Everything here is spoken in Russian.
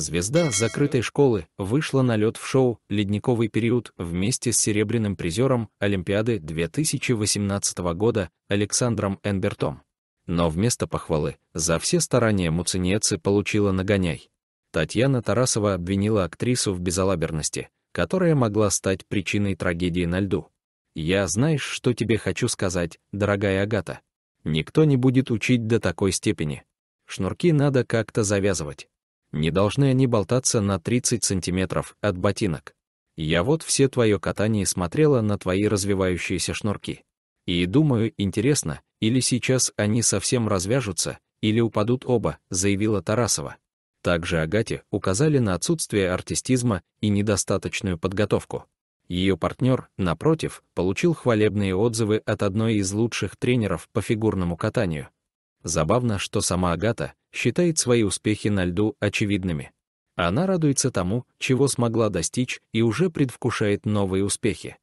Звезда закрытой школы вышла на лед в шоу «Ледниковый период» вместе с серебряным призером Олимпиады 2018 года Александром Энбертом. Но вместо похвалы за все старания муцинецы получила нагоняй. Татьяна Тарасова обвинила актрису в безалаберности, которая могла стать причиной трагедии на льду. «Я знаешь, что тебе хочу сказать, дорогая Агата. Никто не будет учить до такой степени. Шнурки надо как-то завязывать». Не должны они болтаться на 30 сантиметров от ботинок. Я вот все твое катание смотрела на твои развивающиеся шнурки. И думаю, интересно, или сейчас они совсем развяжутся, или упадут оба, заявила Тарасова. Также Агате указали на отсутствие артистизма и недостаточную подготовку. Ее партнер, напротив, получил хвалебные отзывы от одной из лучших тренеров по фигурному катанию. Забавно, что сама Агата считает свои успехи на льду очевидными. Она радуется тому, чего смогла достичь, и уже предвкушает новые успехи.